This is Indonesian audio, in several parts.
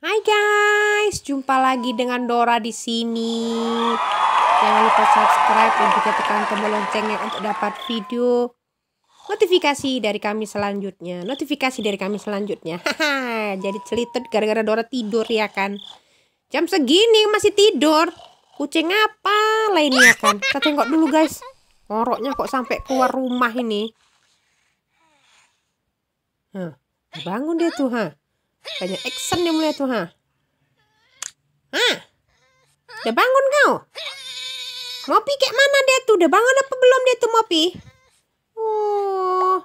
Hai guys, jumpa lagi dengan Dora di sini. Jangan lupa subscribe dan juga tekan tombol loncengnya untuk dapat video notifikasi dari kami selanjutnya. Notifikasi dari kami selanjutnya. Haha, jadi celitut gara-gara Dora tidur ya kan. Jam segini masih tidur. Kucing apa lainnya kan? Kita tengok dulu guys. Ngoroknya kok sampai keluar rumah ini. Hah, bangun dia tuh, ha. Banyak action yang mulia tuh, ha? Hah? Udah bangun kau? Ngopi kayak mana dia tuh? Udah bangun apa belum dia tuh Ngopi? Uh. Oh.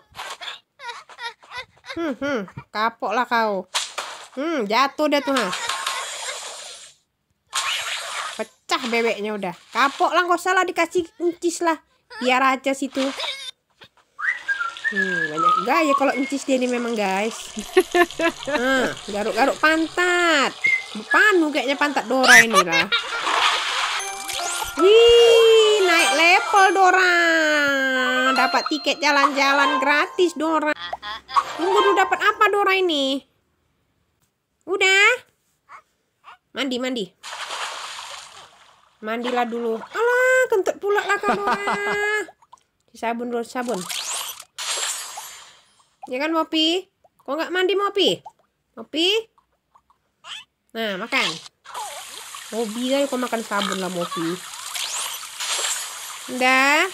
Hmm, hmm. Kapok lah kau. Hmm, jatuh dia tuh, ha? Pecah bebeknya udah. Kapok lah, kau salah dikasih incis lah. Biar aja situ. Hmm, banyak gaya kalau incis dia ini memang guys. garuk ah, garuk-garuk pantat. Panu kayaknya pantat Dora ini lah. Wih, naik level Dora. Dapat tiket jalan-jalan gratis Dora. Tunggu dulu dapat apa Dora ini? Udah? Mandi, mandi. Mandilah dulu. Alah, kentut pula lah kamu. Sabun dulu, sabun. Ya kan Mopi? Kok nggak mandi Mopi? Mopi? Nah, makan. Mopi kan kok makan sabun lah Mopi. Udah.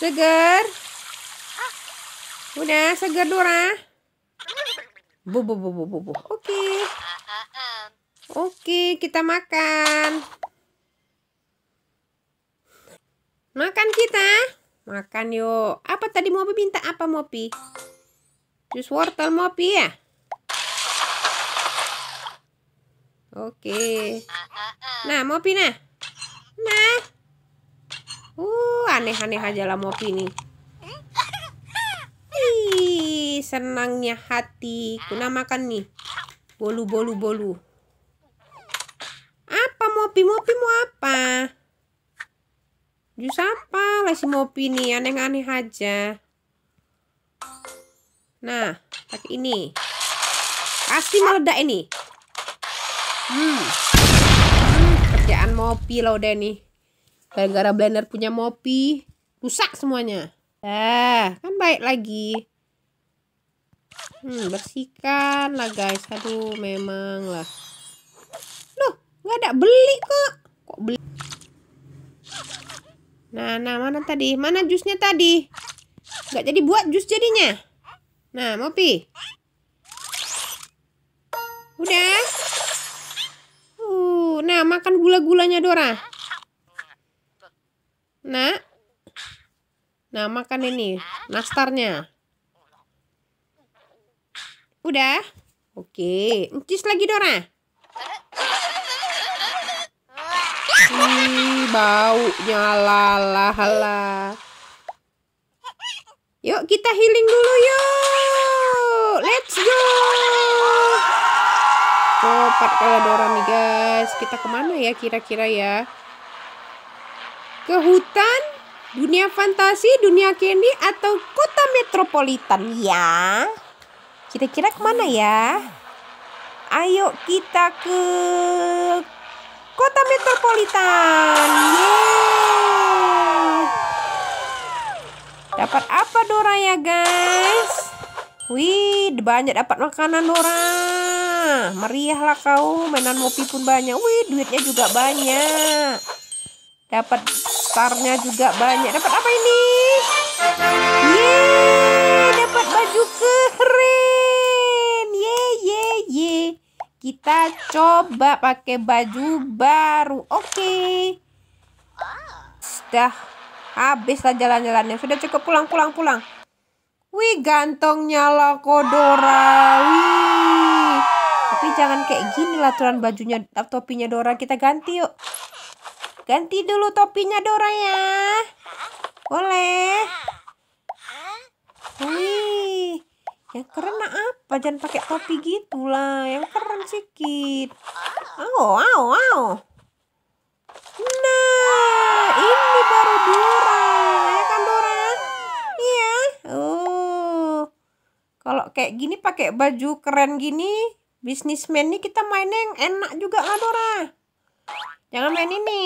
Seger. Udah, seger Dora. Bu bu bu bu bu. bu. Oke. Okay. Oke, kita makan. Makan kita. Makan yuk. Apa tadi Mopi minta apa Mopi? Jus wortel Mopi ya? Oke. Nah Mopi nah. Nah. Uh aneh-aneh aja lah Mopi nih. senangnya hati. Kuna makan nih. Bolu bolu bolu. Apa Mopi? Mopi mau apa? Jus apa lah si Mopi nih aneh-aneh aja. Nah, pakai ini. Pasti meledak ini. Hmm. hmm kerjaan Mopi loh udah nih. Gara-gara blender punya Mopi, rusak semuanya. Eh, kan baik lagi. Hmm, bersihkan lah guys. Aduh, memang lah. Loh, nggak ada beli kok. Kok beli? Nah, nah mana tadi? Mana jusnya tadi? Gak jadi buat jus jadinya. Nah, Mopi. Udah. Uh, nah makan gula-gulanya Dora. Nah. Nah, makan ini nastarnya. Udah. Oke, okay. lagi Dora. Hmm bau nyala lah yuk kita healing dulu yuk let's go cepat kalau dorong nih guys kita kemana ya kira-kira ya ke hutan dunia fantasi dunia candy atau kota metropolitan ya kira-kira kemana ya ayo kita ke kota metropolitan. Dapat apa Dora ya guys? Wih, banyak dapat makanan Dora. Meriahlah kau, mainan mopi pun banyak. Wih, duitnya juga banyak. Dapat starnya juga banyak. Dapat apa ini? Yeay, dapat baju keren. Kita coba pakai baju baru. Oke. Okay. Sudah habislah jalan-jalannya. Sudah cukup pulang, pulang, pulang. Wih, gantongnya lah Kodora. Wih. Tapi jangan kayak gini lah tuan bajunya topinya Dora kita ganti yuk. Ganti dulu topinya Dora ya. Boleh. Wih yang keren apa jangan pakai topi gitulah yang keren sedikit wow wow wow nah ini baru Dora ya kan Dora iya oh kalau kayak gini pakai baju keren gini bisnismen nih kita mainnya yang enak juga lah Dora jangan main ini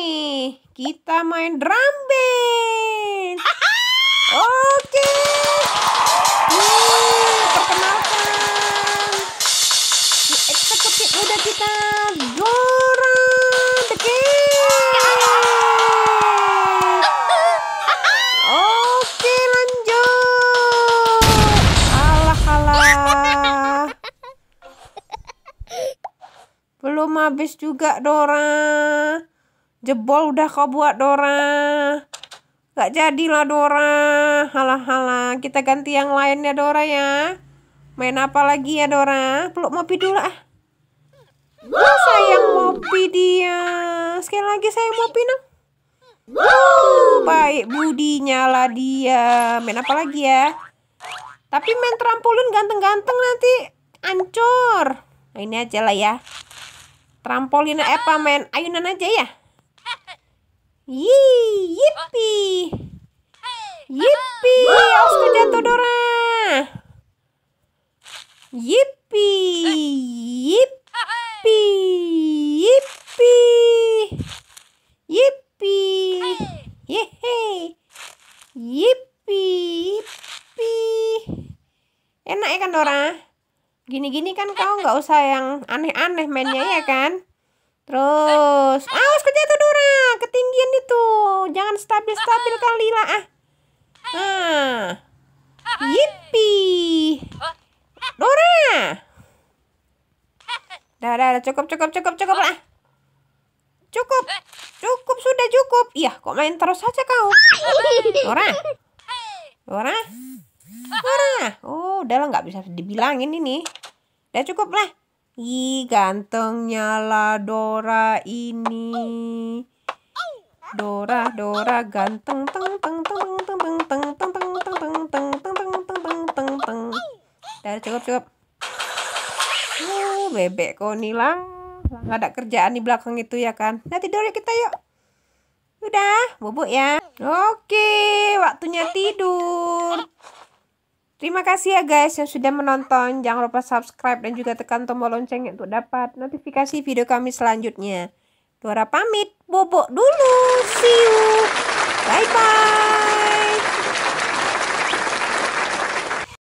kita main drum band oke habis juga Dora. Jebol udah kau buat Dora. Gak jadilah Dora. Halah-halah, kita ganti yang lain ya Dora ya. Main apa lagi ya Dora? Peluk Mopi dulu ah. Oh, sayang Mopi dia. Sekali lagi saya Mopi nang. baik budinya lah dia. Main apa lagi ya? Tapi main trampolin ganteng-ganteng nanti ancur. Nah, ini aja lah ya. Trampolin apa ah. men? Ayunan aja ya. Yee, yipi. Yipi, aku jatuh Dora. Yipi, eh. yipi. gini-gini kan kau nggak usah yang aneh-aneh mainnya ya kan terus awas ah, kejatuh Dora ketinggian itu jangan stabil-stabil kali lah ah ah yipi Dora dah dah cukup cukup cukup cukup lah cukup cukup sudah cukup iya kok main terus saja kau Dora Dora Dora oh udah lah nggak bisa dibilangin ini nih Udah cukup lah. Ih, gantengnya lah Dora ini. Dora, Dora ganteng teng teng teng teng teng teng teng teng teng teng teng teng teng teng teng teng teng. teng cukup cukup. Uh, bebek kok nih lah. Nggak ada kerjaan di belakang itu ya kan. Nah tidur ya kita yuk. Udah, bubuk ya. Oke, waktunya tidur. Terima kasih ya guys yang sudah menonton. Jangan lupa subscribe dan juga tekan tombol lonceng untuk dapat notifikasi video kami selanjutnya. Dora pamit, bobok dulu. See you. Bye-bye.